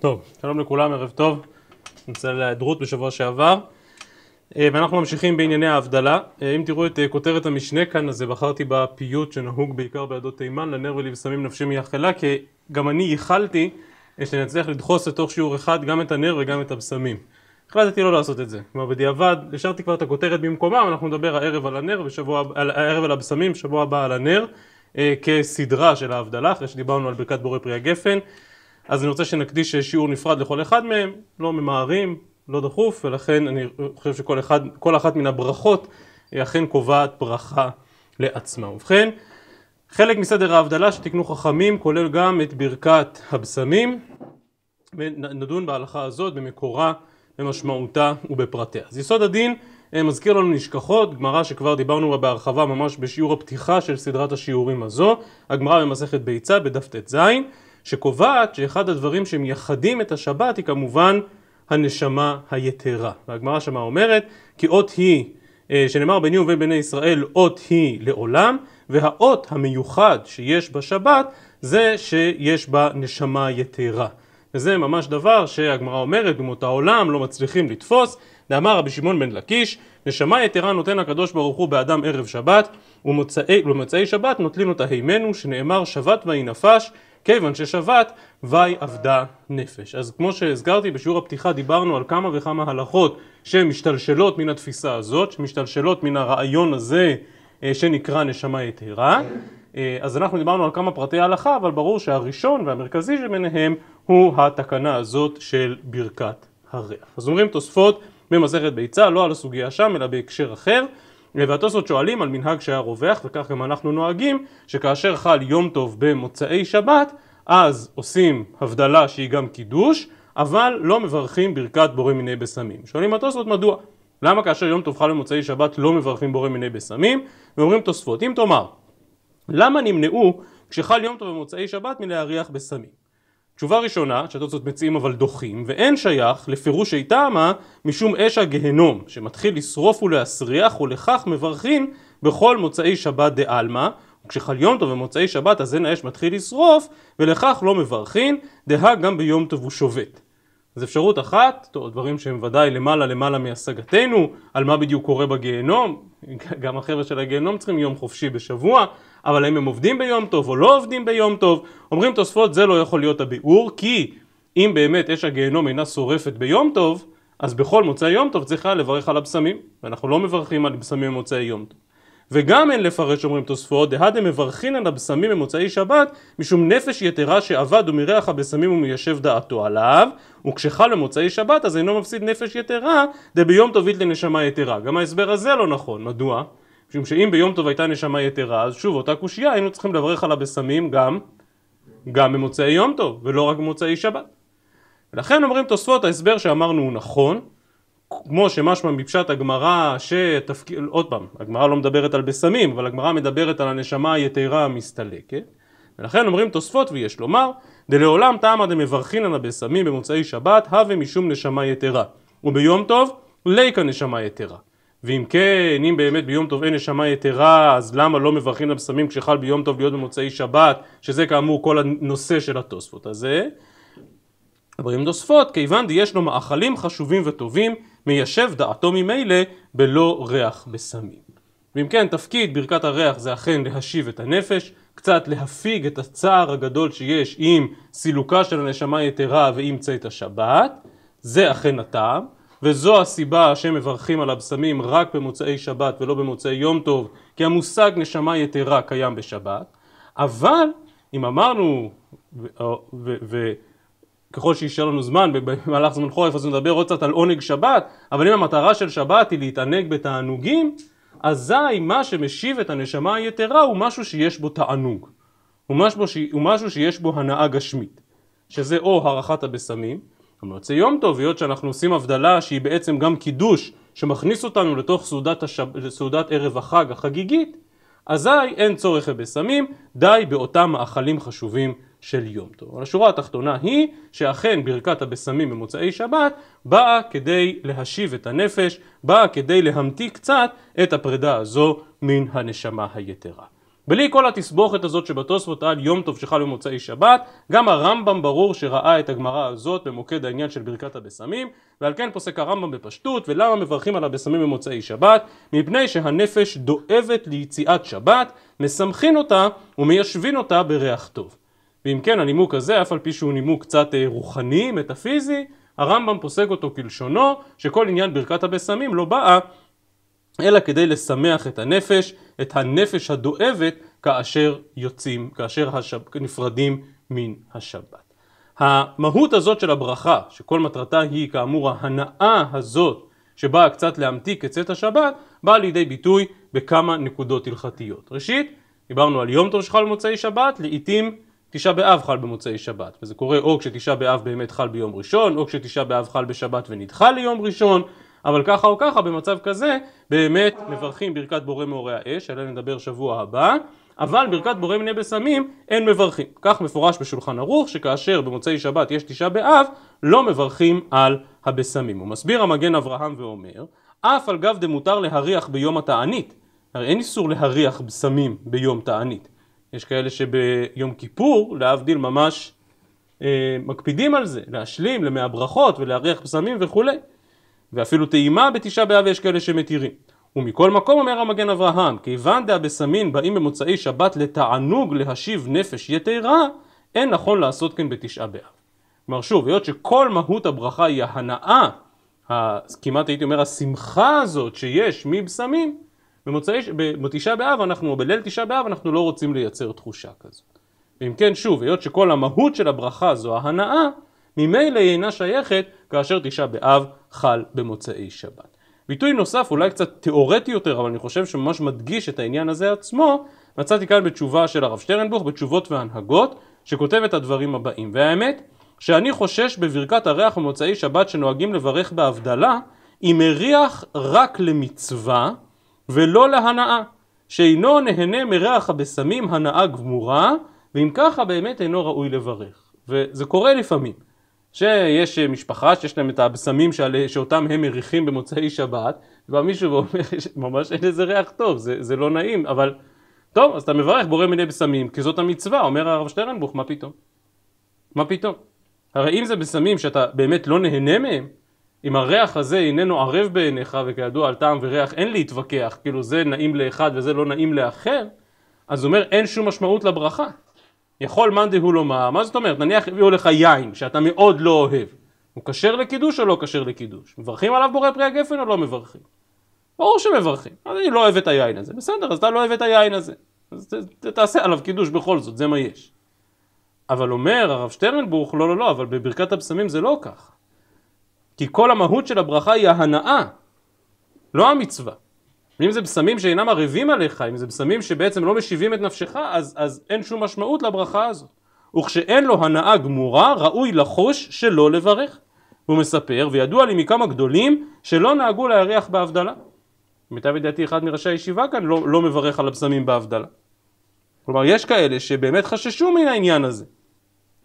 טוב, שלום לכולם, ערב טוב, נמצא להיעדרות בשבוע שעבר אה, ואנחנו ממשיכים בענייני ההבדלה אה, אם תראו את אה, כותרת המשנה כאן אז בחרתי בפיוט שנהוג בעיקר בידות תימן לנר ולבשמים נפשי מייחלה כי גם אני ייחלתי שנצליח לדחוס לתוך שיעור אחד גם את הנר וגם את הבשמים החלטתי לא לעשות את זה, כלומר בדיעבד השארתי כבר את הכותרת במקומה אנחנו נדבר הערב על הנר, ושבוע, על, הערב על הבשמים, שבוע הבא על הנר כסדרה של ההבדלה אחרי שדיברנו על ברכת בורא פרי הגפן אז אני רוצה שנקדיש שיעור נפרד לכל אחד מהם, לא ממהרים, לא דחוף, ולכן אני חושב שכל אחד, אחת מן הברכות היא אכן קובעת ברכה לעצמה. ובכן, חלק מסדר ההבדלה שתיקנו חכמים כולל גם את ברכת הבשמים, ונדון בהלכה הזאת במקורה, במשמעותה ובפרטיה. אז יסוד הדין אה, מזכיר לנו נשכחות, גמרא שכבר דיברנו בה בהרחבה ממש בשיעור הפתיחה של סדרת השיעורים הזו, הגמרא במסכת ביצה בדף ט"ז שקובעת שאחד הדברים שמייחדים את השבת היא כמובן הנשמה היתרה. והגמרא שמה אומרת כי אות היא אה, שנאמר ביני ובין ישראל אות היא לעולם והאות המיוחד שיש בשבת זה שיש בה נשמה יתרה. וזה ממש דבר שהגמרא אומרת במות העולם לא מצליחים לתפוס. דאמר רבי שמעון בן לקיש נשמה יתרה נותן הקדוש ברוך הוא באדם ערב שבת ומוצאי, ומוצאי שבת נוטלים אותה הימנו שנאמר שבת ויהי נפש כיוון ששבת וי אבדה נפש. אז כמו שהזכרתי בשיעור הפתיחה דיברנו על כמה וכמה הלכות שמשתלשלות מן התפיסה הזאת, שמשתלשלות מן הרעיון הזה אה, שנקרא נשמה יתרה. אה, אז אנחנו דיברנו על כמה פרטי הלכה, אבל ברור שהראשון והמרכזי שביניהם הוא התקנה הזאת של ברכת הריח. אז אומרים תוספות במסכת ביצה, לא על הסוגיה שם אלא בהקשר אחר. והתוספות שואלים על מנהג שהיה רווח, וכך גם אנחנו נוהגים, שכאשר חל יום טוב במוצאי שבת, אז עושים הבדלה שהיא גם קידוש, אבל לא מברכים ברכת בורא מיני בשמים. שואלים התוספות מדוע? למה כאשר יום טוב חל במוצאי שבת לא מברכים בורא מיני בשמים? ואומרים תוספות, אם תאמר, למה נמנעו כשחל יום טוב במוצאי שבת מלהריח בשמים? תשובה ראשונה, שהתוצאות מציעים אבל דוחים, ואין שייך לפירוש איתמה משום אש הגהנום, שמתחיל לשרוף ולהסריח ולכך מברכים בכל מוצאי שבת דעלמא, וכשחל יום טוב ומוצאי שבת אז אין האש מתחיל לשרוף, ולכך לא מברכים, דהה גם ביום טוב הוא שובת. אז אפשרות אחת, טוב, דברים שהם ודאי למעלה למעלה מהשגתנו, על מה בדיוק קורה בגיהנום, גם החבר'ה של הגיהנום צריכים יום חופשי בשבוע, אבל האם הם עובדים ביום טוב או לא עובדים ביום טוב? אומרים תוספות זה לא יכול להיות הביאור כי אם באמת אש הגיהנום אינה שורפת ביום טוב אז בכל מוצאי יום טוב צריכה לברך על הבשמים ואנחנו לא מברכים על בשמים במוצאי יום טוב וגם אין לפרש אומרים תוספות דהד הם מברכין על הבשמים במוצאי שבת משום נפש יתרה שאבד ומריח הבשמים ומיישב דעתו עליו וכשחל במוצאי שבת אז אינו מפסיד נפש יתרה דביום טובית לנשמה יתרה גם ההסבר הזה לא נכון מדוע? משום שאם ביום טוב הייתה נשמה יתרה, אז שוב אותה קושייה היינו צריכים לברך על הבשמים גם, גם במוצאי יום טוב, ולא רק במוצאי שבת. ולכן אומרים תוספות ההסבר שאמרנו הוא נכון, כמו שמשמע מפשט הגמרא שתפקיד, עוד פעם, הגמרא לא מדברת על בשמים, אבל הגמרא מדברת על הנשמה היתרה המסתלקת, ולכן אומרים תוספות ויש לומר, דלעולם טעמא על הבשמים במוצאי שבת, הווה משום נשמה יתרה, וביום טוב, ליקה נשמה יתרה. ואם כן, אם באמת ביום טוב אין נשמה יתרה, אז למה לא מברכים לבשמים כשחל ביום טוב להיות במוצאי שבת, שזה כאמור כל הנושא של התוספות הזה. אומרים תוספות, כיוון דיש לו מאכלים חשובים וטובים, מיישב דעתו ממילא בלא ריח בשמים. ואם כן, תפקיד ברכת הריח זה אכן להשיב את הנפש, קצת להפיג את הצער הגדול שיש עם סילוקה של הנשמה יתרה ועם צאת השבת, זה אכן הטעם. וזו הסיבה שהם מברכים על הבשמים רק במוצאי שבת ולא במוצאי יום טוב, כי המושג נשמה יתרה קיים בשבת, אבל אם אמרנו, וככל שישאר לנו זמן במהלך זמן חורף אז נדבר עוד קצת על עונג שבת, אבל אם המטרה של שבת היא להתענג בתענוגים, אזי מה שמשיב את הנשמה היתרה הוא משהו שיש בו תענוג, הוא משהו, הוא משהו שיש בו הנאה גשמית, שזה או הארכת הבשמים כלומר זה יום טוב, היות שאנחנו עושים הבדלה שהיא בעצם גם קידוש שמכניס אותנו לתוך סעודת, השב... סעודת ערב החג החגיגית, אזי אין צורך בבשמים, די באותם מאכלים חשובים של יום טוב. אבל השורה התחתונה היא שאכן ברכת הבשמים במוצאי שבת באה כדי להשיב את הנפש, באה כדי להמתיק קצת את הפרידה הזו מן הנשמה היתרה. בלי כל התסבוכת הזאת שבתוספות על יום טוב שחל במוצאי שבת, גם הרמב"ם ברור שראה את הגמרא הזאת במוקד העניין של ברכת הבשמים, ועל כן פוסק הרמב"ם בפשטות, ולמה מברכים על הבשמים במוצאי שבת? מפני שהנפש דואבת ליציאת שבת, מסמכין אותה ומיישבין אותה בריח טוב. ואם כן הנימוק הזה, אף על פי שהוא נימוק קצת אה, רוחני, מטאפיזי, הרמב"ם פוסק אותו כלשונו, שכל עניין ברכת הבשמים לא באה אלא כדי לשמח את הנפש, את הנפש הדואבת, כאשר יוצאים, כאשר השב... נפרדים מן השבת. המהות הזאת של הברכה, שכל מטרתה היא כאמור ההנאה הזאת שבאה קצת להמתיק את צאת השבת, באה לידי ביטוי בכמה נקודות הלכתיות. ראשית, דיברנו על יום טוב שחל במוצאי שבת, לעיתים תשעה באב חל במוצאי שבת, וזה קורה או כשתשעה באב באמת חל ביום ראשון, או כשתשעה באב חל בשבת ונדחה ליום ראשון, אבל ככה או ככה במצב כזה באמת מברכים ברכת בורא מאורי האש, עליה נדבר שבוע הבא, אבל ברכת בורא מני בשמים אין מברכים. כך מפורש בשולחן ערוך שכאשר במוצאי שבת יש תשעה באב לא מברכים על הבשמים. הוא מסביר המגן אברהם ואומר אף על גב דמותר להריח ביום התענית, הרי אין איסור להריח בשמים ביום תענית. יש כאלה שביום כיפור, להבדיל ממש, אה, מקפידים על זה, להשלים, למאה ברכות ולהריח בשמים וכולי. ואפילו טעימה בתשעה באב יש כאלה שמתירים. ומכל מקום אומר המגן אברהם, כיוון דהבשמין באים במוצאי שבת לתענוג להשיב נפש יתרה, אין נכון לעשות כן בתשעה באב. כלומר שוב, היות שכל מהות הברכה היא ההנאה, כמעט הייתי אומר השמחה הזאת שיש מבשמים, במוצאי, בתשעה באב אנחנו, בליל תשעה באב אנחנו לא רוצים לייצר תחושה כזאת. ואם כן שוב, היות שכל המהות של הברכה זו ההנאה, ממילא היא אינה שייכת כאשר תשעה באב חל במוצאי שבת. ביטוי נוסף, אולי קצת תיאורטי יותר, אבל אני חושב שממש מדגיש את העניין הזה עצמו, מצאתי כאן בתשובה של הרב שטרנבוך, בתשובות והנהגות, שכותב את הדברים הבאים. והאמת, שאני חושש בברכת הריח במוצאי שבת שנוהגים לברך בהבדלה, אם מריח רק למצווה ולא להנאה, שאינו נהנה מריח הבשמים הנאה גמורה, ואם ככה באמת אינו ראוי לברך. וזה קורה לפעמים. שיש אה, משפחה שיש להם את הבשמים שאותם הם מריחים במוצאי שבת, ובא מישהו ואומר ממש אין לזה ריח טוב, זה, זה לא נעים, אבל טוב, אז אתה מברך בורא מיני בשמים, כי זאת המצווה, אומר הרב שטרנבוך, מה פתאום? מה פתאום? הרי אם זה בשמים שאתה באמת לא נהנה מהם, אם הריח הזה איננו ערב בעיניך, וכידוע על טעם וריח אין להתווכח, כאילו זה נעים לאחד וזה לא נעים לאחר, אז הוא אומר אין שום משמעות לברכה. יכול מאן דהוא לומר, מה זאת אומרת? נניח הביאו לך יין שאתה מאוד לא אוהב, הוא כשר לקידוש או לא כשר לקידוש? מברכים עליו בורא פרי הגפן או לא מברכים? ברור שמברכים, אז אני לא אוהב את היין הזה, בסדר, אז אתה לא אוהב את היין הזה, אז ת, ת, תעשה עליו קידוש בכל זאת, זה מה יש. אבל אומר הרב שטרנבוך, לא לא לא, אבל בברכת הבשמים זה לא כך. כי כל המהות של הברכה היא ההנאה, לא המצווה. ואם זה בשמים שאינם ערבים עליך, אם זה בשמים שבעצם לא משיבים את נפשך, אז, אז אין שום משמעות לברכה הזאת. וכשאין לו הנאה גמורה, ראוי לחוש שלא לברך. הוא מספר, וידוע לי מכמה גדולים שלא נהגו להריח בהבדלה. למיטב ידיעתי אחד מראשי הישיבה כאן לא, לא מברך על הבשמים בהבדלה. כלומר, יש כאלה שבאמת חששו מן העניין הזה.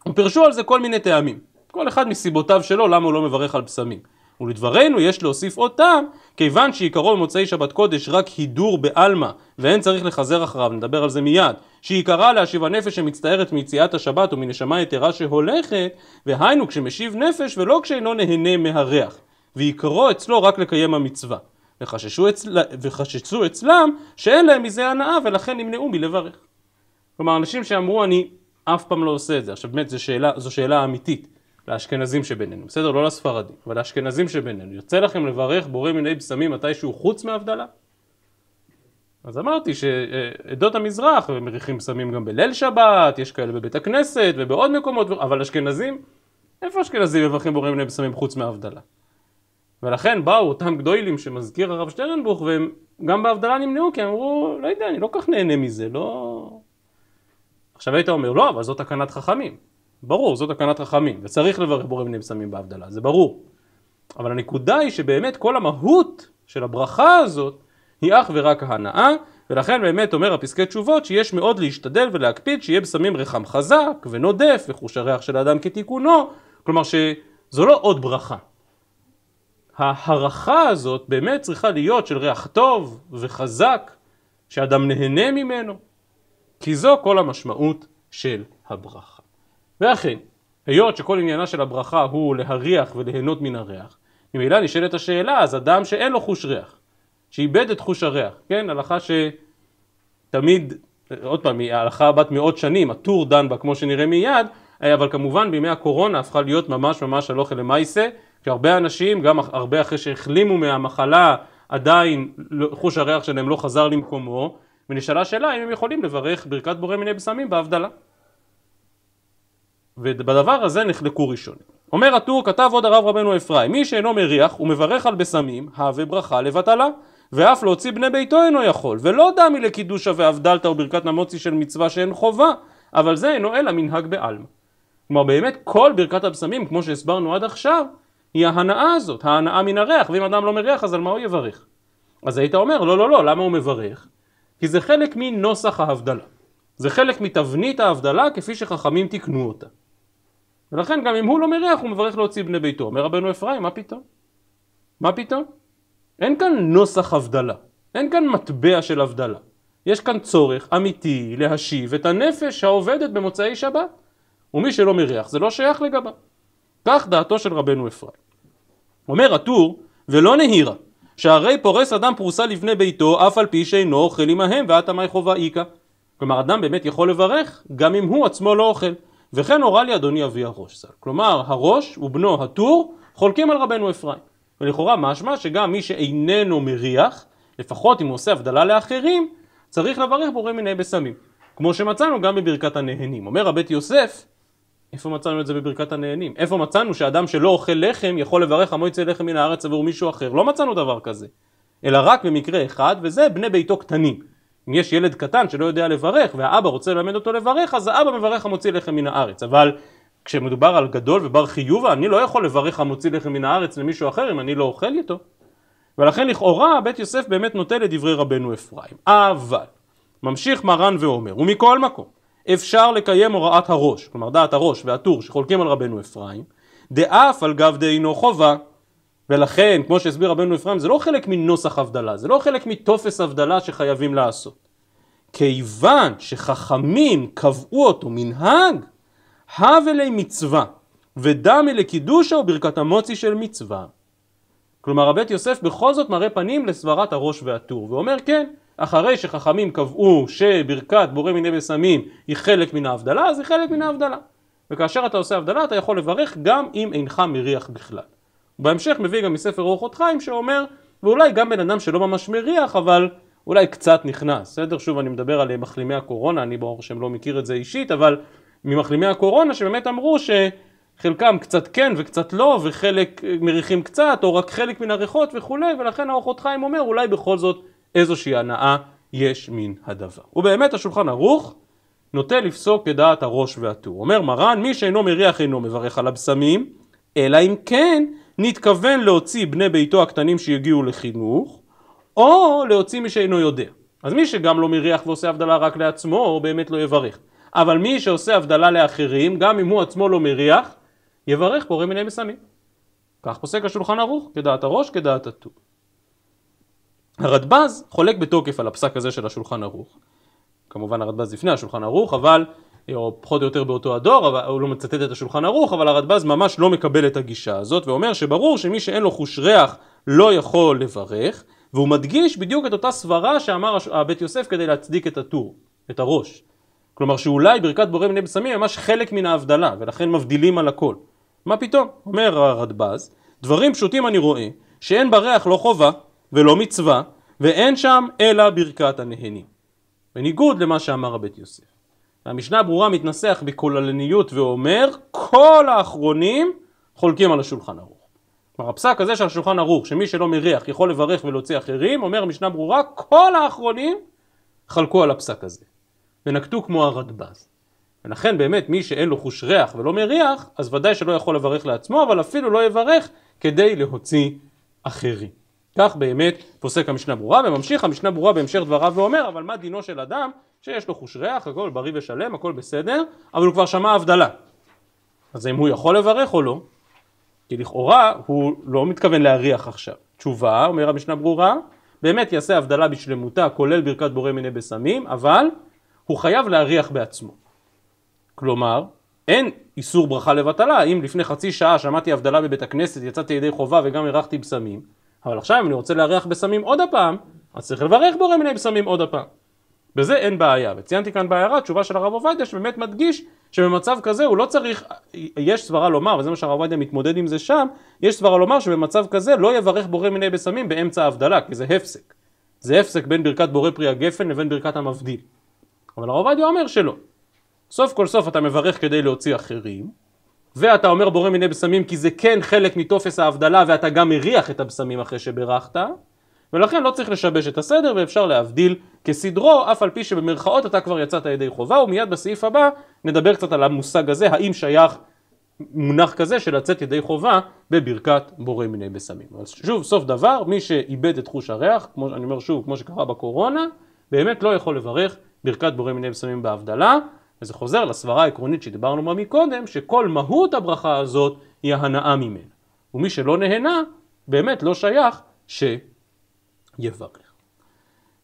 הם פירשו על זה כל מיני טעמים. כל אחד מסיבותיו שלו למה הוא לא מברך על בשמים. ולדברינו יש להוסיף עוד טעם, כיוון שעיקרו במוצאי שבת קודש רק הידור בעלמא, ואין צריך לחזר אחריו, נדבר על זה מיד, שעיקרה להשיב הנפש שמצטערת מיציאת השבת ומנשמה יתרה שהולכת, והיינו כשמשיב נפש ולא כשאינו נהנה מהריח, ועיקרו אצלו רק לקיים המצווה. וחששו, אצל... וחששו אצלם שאין להם מזה הנאה ולכן נמנעו מלברך. כלומר, אנשים שאמרו אני אף פעם לא עושה את זה, עכשיו באמת זו שאלה, זו שאלה אמיתית. לאשכנזים שבינינו, בסדר? לא לספרדים, אבל לאשכנזים שבינינו. יוצא לכם לברך בורא מיני בשמים מתישהו חוץ מהבדלה? אז אמרתי שעדות המזרח מריחים בשמים גם בליל שבת, יש כאלה בבית הכנסת ובעוד מקומות, אבל אשכנזים, איפה אשכנזים מברכים בורא מיני בשמים חוץ מהבדלה? ולכן באו אותם גדולים שמזכיר הרב שטרנבוך והם גם בהבדלה נמנעו כי אמרו לא יודע אני לא כך נהנה מזה לא עכשיו היית אומר לא אבל זאת תקנת חכמים ברור, זאת תקנת חכמים, וצריך לברך בורא מיני בשמים בהבדלה, זה ברור. אבל הנקודה היא שבאמת כל המהות של הברכה הזאת היא אך ורק ההנאה, ולכן באמת אומר הפסקי תשובות שיש מאוד להשתדל ולהקפיד שיהיה בשמים רחם חזק ונודף וחוש הריח של האדם כתיקונו, כלומר שזו לא עוד ברכה. ההערכה הזאת באמת צריכה להיות של ריח טוב וחזק, שאדם נהנה ממנו, כי זו כל המשמעות של הברכה. ואכן, היות שכל עניינה של הברכה הוא להריח וליהנות מן הריח, ממילא נשאלת השאלה, אז אדם שאין לו חוש ריח, שאיבד את חוש הריח, כן, הלכה שתמיד, עוד פעם, היא הלכה בת מאות שנים, הטור דן בה כמו שנראה מיד, אבל כמובן בימי הקורונה הפכה להיות ממש ממש הלוכה למעשה, כי הרבה אנשים, גם הרבה אחרי שהחלימו מהמחלה, עדיין לא, חוש הריח שלהם לא חזר למקומו, ונשאלה שאלה אם הם יכולים לברך ברכת בורא מיני בשמים בהבדלה. ובדבר הזה נחלקו ראשונים. אומר הטור, כתב עוד הרב רבנו אפרים, מי שאינו מריח ומברך על בשמים, הווה ברכה לבטלה, ואף להוציא בני ביתו אינו יכול, ולא דמי לקידושה ואבדלתא וברכת נמוצי של מצווה שאין חובה, אבל זה אינו אלא מנהג בעלמא. כלומר באמת כל ברכת הבשמים, כמו שהסברנו עד עכשיו, היא ההנאה הזאת, ההנאה מן הריח, ואם אדם לא מריח אז על מה הוא יברך? אז היית אומר, לא, לא, לא, למה הוא מברך? כי זה חלק מנוסח ההבדלה. זה חלק מתבנית ההבדלה כפי שחכמים תיקנו אותה. ולכן גם אם הוא לא מריח הוא מברך להוציא בני ביתו. אומר רבנו אפרים, מה פתאום? מה פתאום? אין כאן נוסח הבדלה, אין כאן מטבע של הבדלה. יש כאן צורך אמיתי להשיב את הנפש העובדת במוצאי שבת. ומי שלא מריח זה לא שייך לגביו. כך דעתו של רבנו אפרים. אומר הטור, ולא נהירה, שהרי פורס אדם פרוסה לבני ביתו אף על פי שאינו אוכל עמהם ואת עמי חובה איכה. כלומר אדם באמת יכול לברך גם אם הוא עצמו לא אוכל. וכן הורה לי אדוני אבי הראש ז"ל. כלומר, הראש ובנו הטור חולקים על רבנו אפרים. ולכאורה משמע שגם מי שאיננו מריח, לפחות אם הוא עושה הבדלה לאחרים, צריך לברך בורא מיני בשמים. כמו שמצאנו גם בברכת הנהנים. אומר הבית יוסף, איפה מצאנו את זה בברכת הנהנים? איפה מצאנו שאדם שלא אוכל לחם יכול לברך המויצא לחם מן הארץ עבור מישהו אחר? לא מצאנו דבר כזה. אלא רק במקרה אחד, וזה בני ביתו קטנים. אם יש ילד קטן שלא יודע לברך והאבא רוצה ללמד אותו לברך, אז האבא מברך המוציא לחם מן הארץ, אבל כשמדובר על גדול ובר חיובה, אני לא יכול לברך המוציא לחם מן הארץ למישהו אחר אם אני לא אוכל איתו. ולכן לכאורה בית יוסף באמת נוטה לדברי רבנו אפרים. אבל, ממשיך מרן ואומר, ומכל מקום, אפשר לקיים הוראת הראש, כלומר דעת הראש והטור שחולקים על רבנו אפרים, דאף על גב דאינו חובה. ולכן, כמו שהסביר רבנו אפרים, זה לא חלק מנוסח הבדלה, זה לא חלק מטופס הבדלה שחייבים לעשות. כיוון שחכמים קבעו אותו מנהג, הבלי מצווה, ודמי לקידושה וברכת המוצי של מצווה. כלומר, הבית יוסף בכל זאת מראה פנים לסברת הראש והטור, ואומר כן, אחרי שחכמים קבעו שברכת בורא מיני בשמים היא חלק מן ההבדלה, אז היא חלק מן ההבדלה. וכאשר אתה עושה הבדלה אתה יכול לברך גם אם אינך מריח בכלל. בהמשך מביא גם מספר אורחות חיים שאומר, ואולי גם בן אדם שלא ממש מריח, אבל אולי קצת נכנס, בסדר? שוב, אני מדבר על אה, מחלימי הקורונה, אני ברור שהם לא מכיר את זה אישית, אבל ממחלימי הקורונה שבאמת אמרו שחלקם קצת כן וקצת לא, וחלק אה, מריחים קצת, או רק חלק מן הריחות וכולי, ולכן האורחות חיים אומר, אולי בכל זאת איזושהי הנאה יש מן הדבר. ובאמת השולחן ערוך נוטה לפסוק כדעת הראש והטור. אומר מרן, מי שאינו מריח אינו מברך על הבשמים, אלא אם כן נתכוון להוציא בני ביתו הקטנים שיגיעו לחינוך, או להוציא מי שאינו יודע. אז מי שגם לא מריח ועושה הבדלה רק לעצמו, הוא באמת לא יברך. אבל מי שעושה הבדלה לאחרים, גם אם הוא עצמו לא מריח, יברך פורא מיני מסמים. כך פוסק השולחן ערוך, כדעת הראש, כדעת הטור. הרדב"ז חולק בתוקף על הפסק הזה של השולחן ערוך. כמובן הרדב"ז לפני השולחן ערוך, אבל או פחות או יותר באותו הדור, אבל הוא לא מצטט את השולחן ערוך, אבל הרדב"ז ממש לא מקבל את הגישה הזאת, ואומר שברור שמי שאין לו חוש ריח לא יכול לברך, והוא מדגיש בדיוק את אותה סברה שאמר הבית יוסף כדי להצדיק את הטור, את הראש. כלומר שאולי ברכת בורא מיני בשמים ממש חלק מן ההבדלה, ולכן מבדילים על הכל. מה פתאום? אומר הרדב"ז, דברים פשוטים אני רואה, שאין בריח לא חובה ולא מצווה, ואין שם אלא ברכת הנהנים. בניגוד למה שאמר הבית יוסף. והמשנה הברורה מתנסח בכוללניות ואומר כל האחרונים חולקים על השולחן ערוך. כלומר הפסק הזה של השולחן ערוך שמי שלא מריח יכול לברך ולהוציא אחרים אומר המשנה ברורה כל האחרונים חלקו על הפסק הזה ונקטו כמו הרדב"ז. ולכן באמת מי שאין לו חוש ריח ולא מריח אז ודאי שלא יכול לברך לעצמו אבל אפילו לא יברך כדי להוציא אחרים. כך באמת פוסק המשנה ברורה וממשיך המשנה ברורה בהמשך דבריו ואומר אבל מה דינו של אדם שיש לו חוש ריח, הכל בריא ושלם, הכל בסדר, אבל הוא כבר שמע הבדלה. אז אם הוא יכול לברך או לא, כי לכאורה הוא לא מתכוון להריח עכשיו. תשובה, אומר המשנה ברורה, באמת יעשה הבדלה בשלמותה, כולל ברכת בורא מיני בשמים, אבל הוא חייב להריח בעצמו. כלומר, אין איסור ברכה לבטלה, אם לפני חצי שעה שמעתי הבדלה בבית הכנסת, יצאתי ידי חובה וגם ארחתי בשמים, אבל עכשיו אם אני רוצה לארח בשמים עוד הפעם, אז צריך לברך בורא מיני בשמים עוד הפעם. בזה אין בעיה, וציינתי כאן בהערה תשובה של הרב עובדיה שבאמת מדגיש שבמצב כזה הוא לא צריך, יש סברה לומר, וזה מה שהרב עובדיה מתמודד עם זה שם, יש סברה לומר שבמצב כזה לא יברך בורא מיני בשמים באמצע ההבדלה, כי זה הפסק. זה הפסק בין ברכת בורא פרי הגפן לבין ברכת המבדיל. אבל הרב עובדיה אומר שלא. סוף כל סוף אתה מברך כדי להוציא אחרים, ואתה אומר בורא מיני בשמים כי זה כן חלק מטופס ההבדלה ואתה גם מריח את הבשמים אחרי שברכת, ולכן לא צריך לשבש את הסדר ואפשר להבדיל כסדרו, אף על פי שבמרכאות אתה כבר יצאת ידי חובה, ומיד בסעיף הבא נדבר קצת על המושג הזה, האם שייך מונח כזה של לצאת ידי חובה בברכת בורא מיני בשמים. אז שוב, סוף דבר, מי שאיבד את חוש הריח, כמו, אני אומר שוב, כמו שקרה בקורונה, באמת לא יכול לברך ברכת בורא מיני בשמים בהבדלה, וזה חוזר לסברה העקרונית שדיברנו בה מקודם, שכל מהות הברכה הזאת היא ההנאה ממנה. ומי שלא נהנה, באמת לא שייך ש... יברך.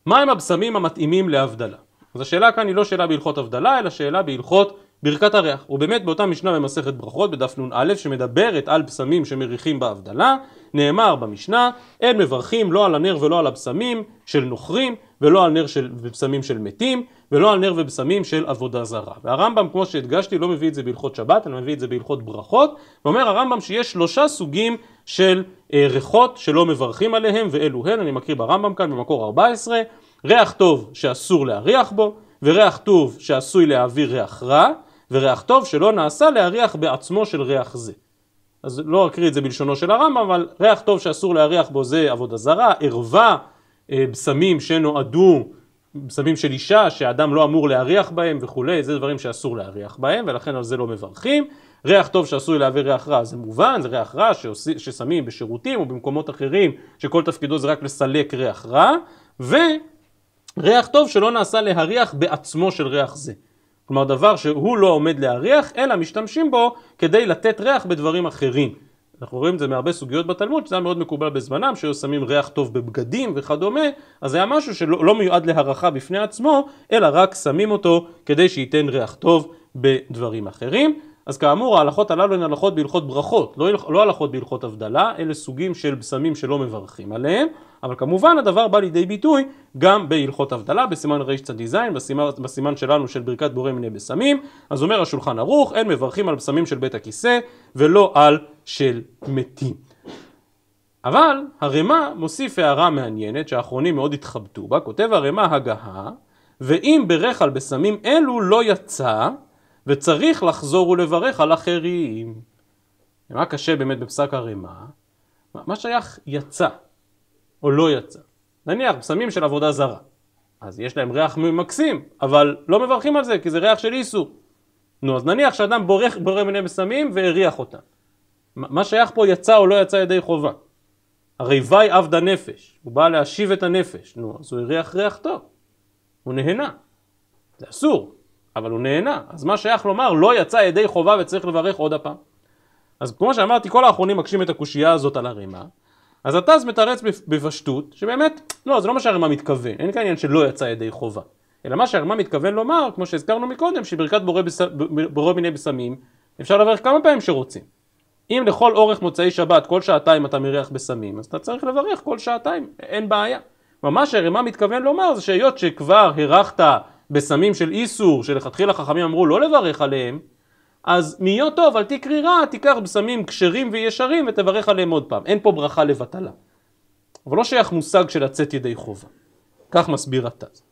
מהם הבשמים המתאימים להבדלה? אז השאלה כאן היא לא שאלה בהלכות הבדלה, אלא שאלה בהלכות ברכת הריח. ובאמת באותה משנה במסכת ברכות בדף נ"א שמדברת על בשמים שמריחים בהבדלה, נאמר במשנה, אין מברכים לא על הנר ולא על הבשמים של נוכרים, ולא על נר של, ובשמים של מתים, ולא על נר ובשמים של עבודה זרה. והרמב"ם, כמו שהדגשתי, לא מביא את זה בהלכות שבת, אלא מביא את זה בהלכות ברכות, ואומר הרמב"ם שיש שלושה סוגים של אה, ריחות שלא מברכים עליהם, ואלו הן, אני מקריא ברמב"ם כאן במקור 14, ריח טוב שאסור להריח בו, וריח טוב שעשוי להעביר ריח רע, וריח טוב שלא נעשה להריח בעצמו של ריח זה. אז לא אקריא את זה בלשונו של הרמב"ם, אבל ריח טוב שאסור להריח בו זה עבודה זרה, ערווה, אה, בשמים שנועדו, בשמים של אישה שאדם לא אמור להריח בהם וכולי, זה דברים שאסור להריח בהם ולכן על זה לא מברכים. ריח טוב שעשוי להביא ריח רע זה מובן, זה ריח רע ששמים בשירותים או במקומות אחרים שכל תפקידו זה רק לסלק ריח רע, וריח טוב שלא נעשה להריח בעצמו של ריח זה. כלומר דבר שהוא לא עומד להריח אלא משתמשים בו כדי לתת ריח בדברים אחרים. אנחנו רואים את זה מהרבה סוגיות בתלמוד, שזה היה מאוד מקובל בזמנם, שהיו שמים ריח טוב בבגדים וכדומה, אז זה היה משהו שלא לא מיועד להערכה בפני עצמו, אלא רק שמים אותו כדי שייתן ריח טוב בדברים אחרים. אז כאמור ההלכות הללו הן הלכות בהלכות ברכות, לא, לא הלכות בהלכות הבדלה, אלה סוגים של בשמים שלא מברכים עליהם, אבל כמובן הדבר בא לידי ביטוי גם בהלכות הבדלה, בסימן רצ"ז, בסימן, בסימן שלנו של ברכת בורא מיני בשמים, אז אומר השולחן ערוך, אין מברכים על בשמים של בית הכיסא ולא על של מתים. אבל הרמ"א מוסיף הערה מעניינת שהאחרונים מאוד התחבטו בה, כותב הרמ"א הגהה ואם ברך על בשמים אלו לא יצא וצריך לחזור ולברך על אחרים. מה קשה באמת בפסק הרמ"א? מה שייך יצא או לא יצא? נניח בשמים של עבודה זרה, אז יש להם ריח מקסים, אבל לא מברכים על זה כי זה ריח של איסור. נו, אז נניח שאדם בורח, בורא מיני בשמים והריח אותם. מה שייך פה יצא או לא יצא ידי חובה? הרי וי עבד הנפש, הוא בא להשיב את הנפש, נו, אז הוא הריח ריח טוב, הוא נהנה, זה אסור, אבל הוא נהנה, אז מה שייך לומר לא יצא ידי חובה וצריך לברך עוד הפעם. אז כמו שאמרתי, כל האחרונים מקשים את הקושייה הזאת על הרימה, אז הטז מתרץ בפשטות, שבאמת, לא, זה לא מה שהרימה מתכוון, אין כאן עניין שלא יצא ידי חובה, אלא מה שהרימה מתכוון לומר, כמו שהזכרנו מקודם, שברכת בורא, בס... בורא מיני בשמים, אפשר לברך כמה פעמים שרוצים. אם לכל אורך מוצאי שבת כל שעתיים אתה מריח בסמים, אז אתה צריך לברך כל שעתיים, אין בעיה. ומה שהרמ"א מתכוון לומר זה שהיות שכבר הרחת בסמים של איסור, שלכתחילה חכמים אמרו לא לברך עליהם, אז מיות טוב אל תקרי רע, תיקח בסמים כשרים וישרים ותברך עליהם עוד פעם. אין פה ברכה לבטלה. אבל לא שייך מושג של לצאת ידי חובה. כך מסביר התז.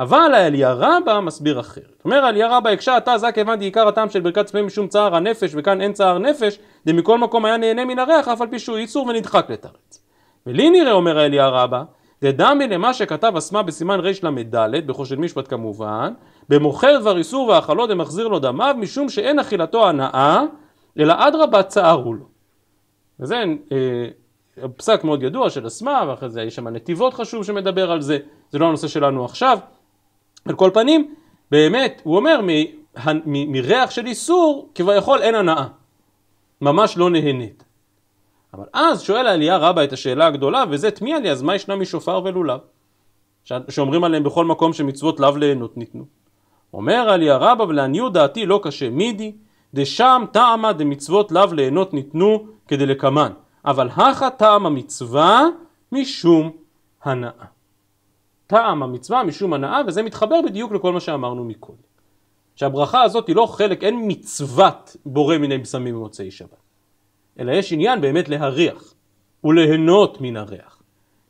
אבל האליה רבה מסביר אחרת. אומר האליה רבה הקשה אתה זק הבנתי עיקר הטעם של ברכת צמאים משום צער הנפש וכאן אין צער נפש דמכל מקום היה נהנה מן הריח אף על פי שהוא איסור ונדחק לתרץ. ולי נראה אומר האליה רבה, דדמי למה שכתב אסמה בסימן רל"ד בחושן משפט כמובן במוכר דבר איסור והאכלו דמחזיר לו דמיו משום שאין אכילתו הנאה אלא אדרבה צערו לו. וזה אה, פסק מאוד ידוע של אסמה ואחרי זה יש שם נתיבות חשוב שמדבר על זה זה לא הנושא שלנו עכשיו על כל פנים, באמת, הוא אומר, מריח של איסור, כביכול אין הנאה. ממש לא נהנית. אבל אז שואל העלייה רבה את השאלה הגדולה, וזה תמיה לי, אז מה ישנה משופר ולולב? שאומרים עליהם בכל מקום שמצוות לאו ליהנות ניתנו. אומר עלייה רבה, ולעניות דעתי לא קשה מידי, דשם טעמה דמצוות לאו ליהנות ניתנו כדלקמן, אבל הכה טעם המצווה משום הנאה. טעם המצווה משום הנאה, וזה מתחבר בדיוק לכל מה שאמרנו מקודם. שהברכה הזאת היא לא חלק, אין מצוות בורא מיני בשמים במוצאי שבת, אלא יש עניין באמת להריח וליהנות מן הריח.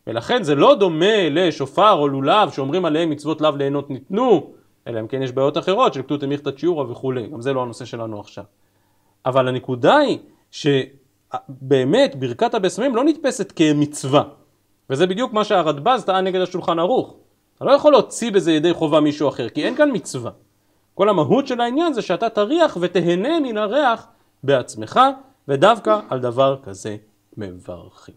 ולכן זה לא דומה לשופר או לולב שאומרים עליהם מצוות לאו ליהנות ניתנו, אלא אם כן יש בעיות אחרות של כתות המיכתא צ'יורא וכולי, גם זה לא הנושא שלנו עכשיו. אבל הנקודה היא שבאמת ברכת הבשמים לא נתפסת כמצווה, וזה בדיוק מה שהרדב"ז טען נגד השולחן ערוך. אתה לא יכול להוציא בזה ידי חובה מישהו אחר, כי אין כאן מצווה. כל המהות של העניין זה שאתה תריח ותהנה מן הריח בעצמך, ודווקא על דבר כזה מברכים.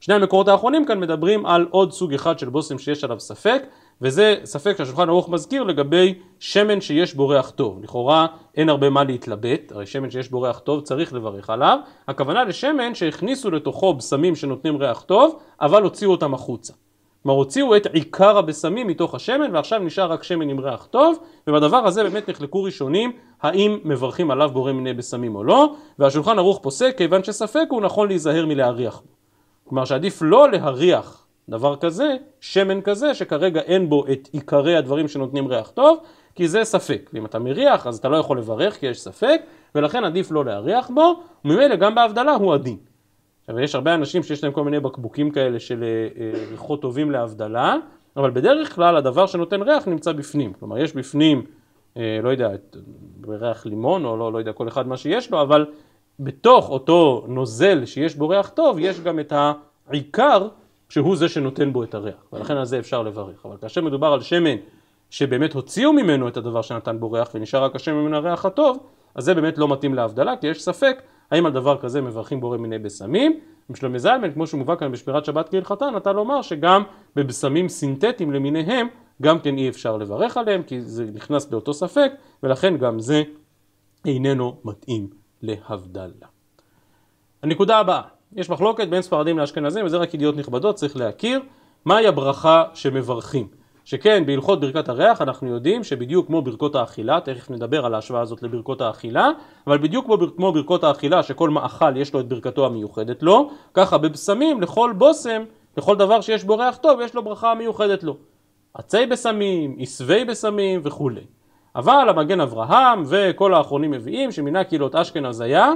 שני המקורות האחרונים כאן מדברים על עוד סוג אחד של בושם שיש עליו ספק, וזה ספק שהשולחן ערוך מזכיר לגבי שמן שיש בו ריח טוב. לכאורה אין הרבה מה להתלבט, הרי שמן שיש בו ריח טוב צריך לברך עליו. הכוונה לשמן שהכניסו לתוכו בשמים שנותנים ריח טוב, אבל הוציאו אותם החוצה. כלומר הוציאו את עיקר הבשמים מתוך השמן ועכשיו נשאר רק שמן עם ריח טוב ובדבר הזה באמת נחלקו ראשונים האם מברכים עליו בורא מיני בשמים או לא והשולחן ערוך פוסק כיוון שספק הוא נכון להיזהר מלהריח בו. כלומר שעדיף לא להריח דבר כזה, שמן כזה, שכרגע אין בו את עיקרי הדברים שנותנים ריח טוב, כי זה ספק. ואם אתה מריח, אז אתה לא יכול לברך כי יש ספק, ולכן עדיף לא להריח בו, וממילא גם בהבדלה הוא עדין. עכשיו, יש הרבה אנשים שיש להם כל מיני בקבוקים כאלה של אה, אה, ריחות טובים להבדלה, אבל בדרך כלל הדבר שנותן ריח נמצא בפנים. כלומר, יש בפנים, אה, לא יודע, ריח לימון, או לא, לא יודע, כל אחד מה שיש לו, אבל בתוך אותו נוזל שיש בו ריח טוב, יש גם את העיקר שהוא זה שנותן בו את הריח, ולכן על זה אפשר לברך. אבל כאשר מדובר על שמן שבאמת הוציאו ממנו את הדבר שנתן בו ריח ונשאר רק השמן מן הריח הטוב, אז זה באמת לא מתאים להבדלה, כי יש ספק האם על דבר כזה מברכים בורא מיני בשמים. בשלומי זלמן, כמו שמובא כאן בשמירת שבת כהלכתה, נטה לומר שגם בבשמים סינתטיים למיניהם, גם כן אי אפשר לברך עליהם, כי זה נכנס לאותו ספק, ולכן גם זה איננו מתאים להבדלה. הנקודה הבאה יש מחלוקת בין ספרדים לאשכנזים, וזה רק ידיעות נכבדות, צריך להכיר מהי הברכה שמברכים. שכן בהלכות ברכת הריח אנחנו יודעים שבדיוק כמו ברכות האכילה, תכף נדבר על ההשוואה הזאת לברכות האכילה, אבל בדיוק כמו ברכות האכילה שכל מאכל יש לו את ברכתו המיוחדת לו, ככה בבשמים לכל בושם, לכל דבר שיש בו ריח טוב יש לו ברכה המיוחדת לו. עצי בשמים, עשבי בשמים וכולי. אבל המגן אברהם וכל האחרונים מביאים שמינה קהילות אשכנז היה